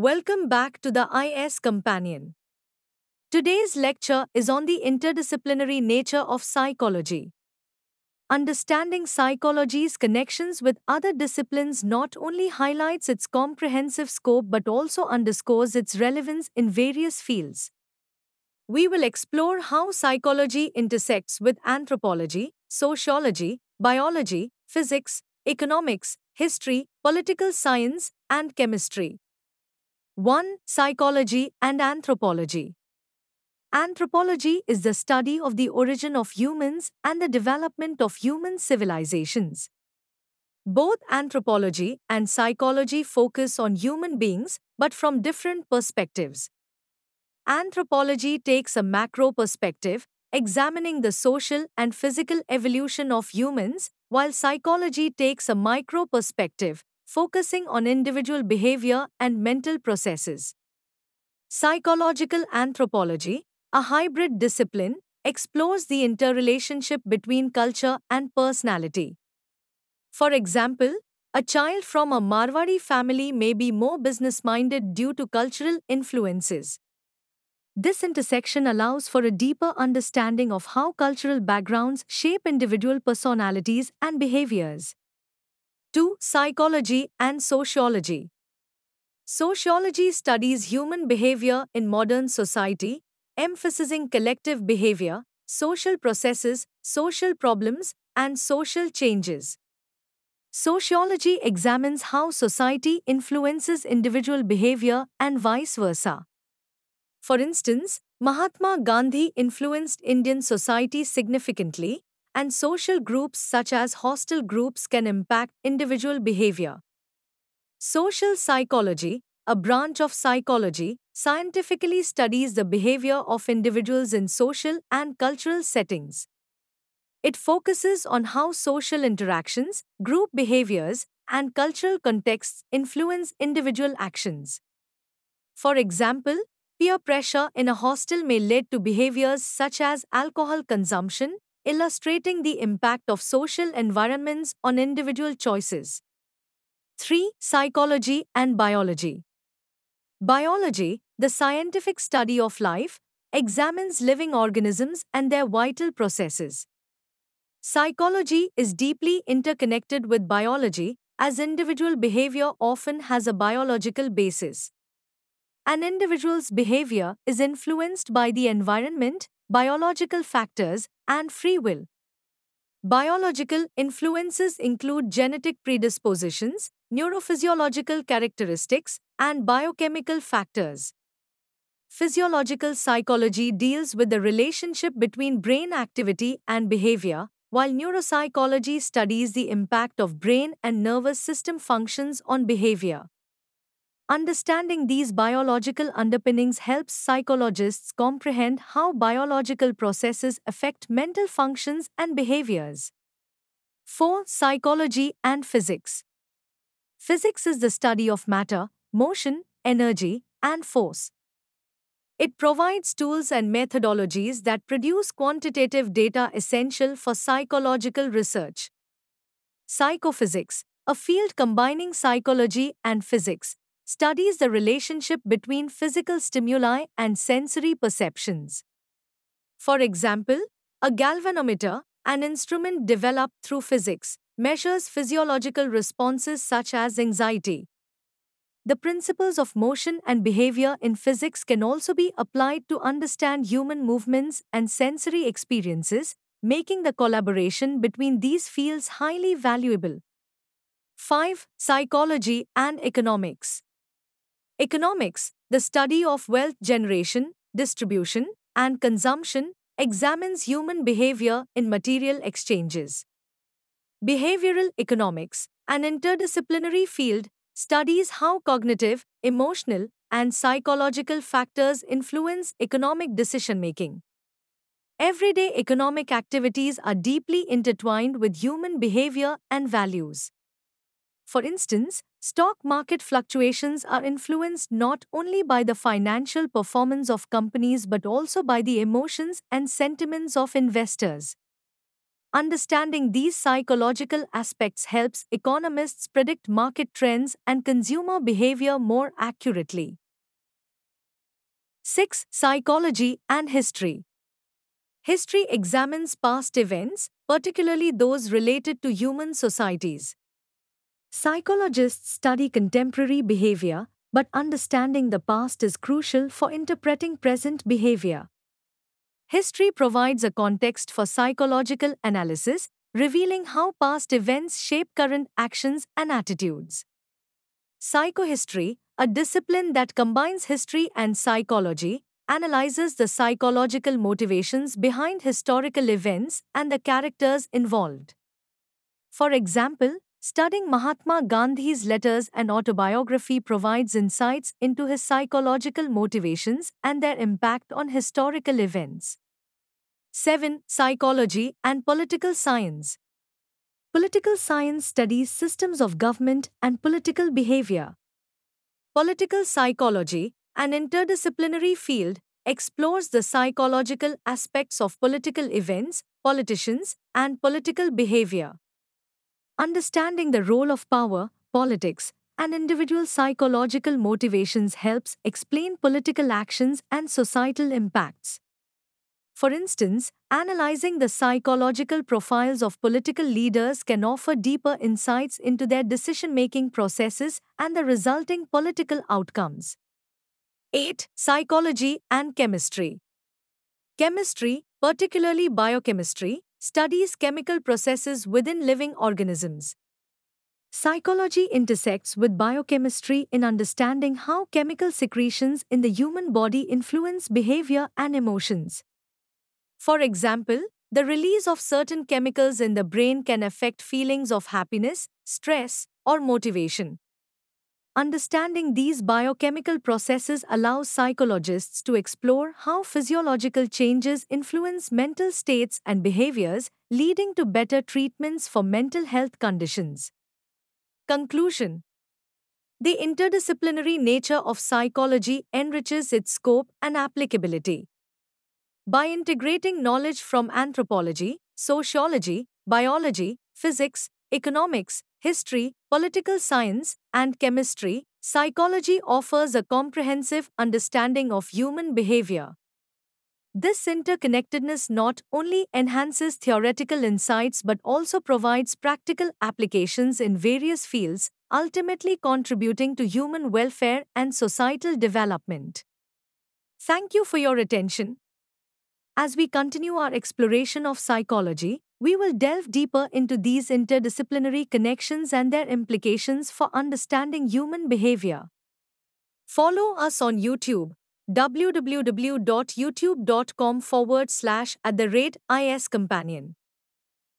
Welcome back to the IS Companion. Today's lecture is on the interdisciplinary nature of psychology. Understanding psychology's connections with other disciplines not only highlights its comprehensive scope but also underscores its relevance in various fields. We will explore how psychology intersects with anthropology, sociology, biology, physics, economics, history, political science, and chemistry. 1. Psychology and Anthropology Anthropology is the study of the origin of humans and the development of human civilizations. Both anthropology and psychology focus on human beings but from different perspectives. Anthropology takes a macro perspective, examining the social and physical evolution of humans, while psychology takes a micro perspective, focusing on individual behavior and mental processes. Psychological anthropology, a hybrid discipline, explores the interrelationship between culture and personality. For example, a child from a Marwari family may be more business minded due to cultural influences. This intersection allows for a deeper understanding of how cultural backgrounds shape individual personalities and behaviors. 2. Psychology and Sociology Sociology studies human behavior in modern society, emphasizing collective behavior, social processes, social problems, and social changes. Sociology examines how society influences individual behavior and vice versa. For instance, Mahatma Gandhi influenced Indian society significantly, and social groups such as hostel groups can impact individual behavior. Social psychology, a branch of psychology, scientifically studies the behavior of individuals in social and cultural settings. It focuses on how social interactions, group behaviors, and cultural contexts influence individual actions. For example, peer pressure in a hostel may lead to behaviors such as alcohol consumption, illustrating the impact of social environments on individual choices. 3. Psychology and Biology Biology, the scientific study of life, examines living organisms and their vital processes. Psychology is deeply interconnected with biology, as individual behavior often has a biological basis. An individual's behavior is influenced by the environment, biological factors, and free will. Biological influences include genetic predispositions, neurophysiological characteristics, and biochemical factors. Physiological psychology deals with the relationship between brain activity and behavior, while neuropsychology studies the impact of brain and nervous system functions on behavior. Understanding these biological underpinnings helps psychologists comprehend how biological processes affect mental functions and behaviors. 4. Psychology and Physics Physics is the study of matter, motion, energy, and force. It provides tools and methodologies that produce quantitative data essential for psychological research. Psychophysics, a field combining psychology and physics, studies the relationship between physical stimuli and sensory perceptions. For example, a galvanometer, an instrument developed through physics, measures physiological responses such as anxiety. The principles of motion and behavior in physics can also be applied to understand human movements and sensory experiences, making the collaboration between these fields highly valuable. 5. Psychology and Economics Economics, the study of wealth generation, distribution, and consumption, examines human behavior in material exchanges. Behavioral economics, an interdisciplinary field, studies how cognitive, emotional, and psychological factors influence economic decision making. Everyday economic activities are deeply intertwined with human behavior and values. For instance, Stock market fluctuations are influenced not only by the financial performance of companies but also by the emotions and sentiments of investors. Understanding these psychological aspects helps economists predict market trends and consumer behavior more accurately. 6. Psychology and History History examines past events, particularly those related to human societies. Psychologists study contemporary behavior, but understanding the past is crucial for interpreting present behavior. History provides a context for psychological analysis, revealing how past events shape current actions and attitudes. Psychohistory, a discipline that combines history and psychology, analyzes the psychological motivations behind historical events and the characters involved. For example, Studying Mahatma Gandhi's letters and autobiography provides insights into his psychological motivations and their impact on historical events. 7. Psychology and Political Science Political science studies systems of government and political behavior. Political psychology, an interdisciplinary field, explores the psychological aspects of political events, politicians, and political behavior. Understanding the role of power, politics, and individual psychological motivations helps explain political actions and societal impacts. For instance, analyzing the psychological profiles of political leaders can offer deeper insights into their decision making processes and the resulting political outcomes. 8. Psychology and Chemistry Chemistry, particularly biochemistry, studies chemical processes within living organisms. Psychology intersects with biochemistry in understanding how chemical secretions in the human body influence behavior and emotions. For example, the release of certain chemicals in the brain can affect feelings of happiness, stress, or motivation. Understanding these biochemical processes allows psychologists to explore how physiological changes influence mental states and behaviors, leading to better treatments for mental health conditions. Conclusion The interdisciplinary nature of psychology enriches its scope and applicability. By integrating knowledge from anthropology, sociology, biology, physics, economics, history, political science, and chemistry, psychology offers a comprehensive understanding of human behavior. This interconnectedness not only enhances theoretical insights but also provides practical applications in various fields, ultimately contributing to human welfare and societal development. Thank you for your attention. As we continue our exploration of psychology, we will delve deeper into these interdisciplinary connections and their implications for understanding human behavior. Follow us on YouTube www.youtube.com forward slash at the rate IS companion.